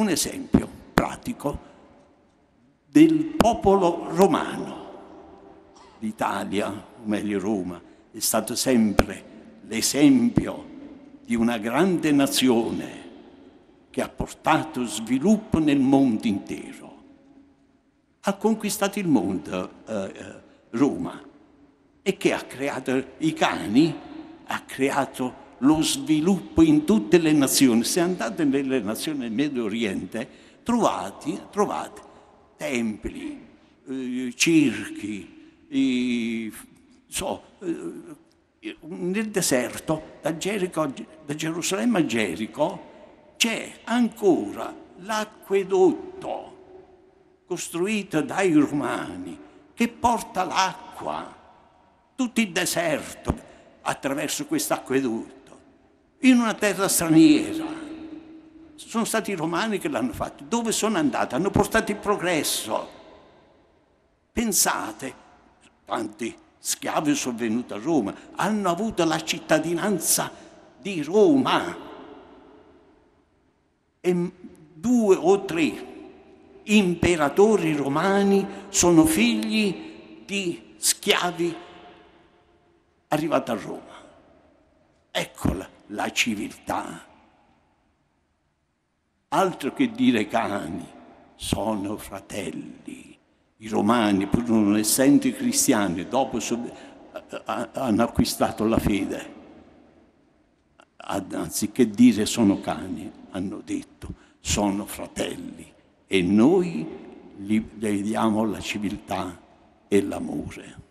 un esempio pratico del popolo romano. L'Italia, o meglio Roma, è stato sempre l'esempio di una grande nazione che ha portato sviluppo nel mondo intero. Ha conquistato il mondo eh, eh Roma e che ha creato i cani, ha creato lo sviluppo in tutte le nazioni. Se andate nelle nazioni del Medio Oriente, trovate, trovate templi, eh, circhi, eh, so, eh, nel deserto, da, Gerico, da Gerusalemme a Gerico, c'è ancora l'acquedotto costruito dai romani che porta l'acqua, tutto il deserto attraverso questo acquedotto in una terra straniera. Sono stati i romani che l'hanno fatto. Dove sono andati? Hanno portato il progresso. Pensate, tanti schiavi sono venuti a Roma, hanno avuto la cittadinanza di Roma. E due o tre imperatori romani sono figli di schiavi arrivati a Roma. Eccola la civiltà. Altro che dire cani, sono fratelli. I romani, pur non essendo cristiani, dopo hanno acquistato la fede. Anziché dire sono cani, hanno detto sono fratelli e noi gli diamo la civiltà e l'amore.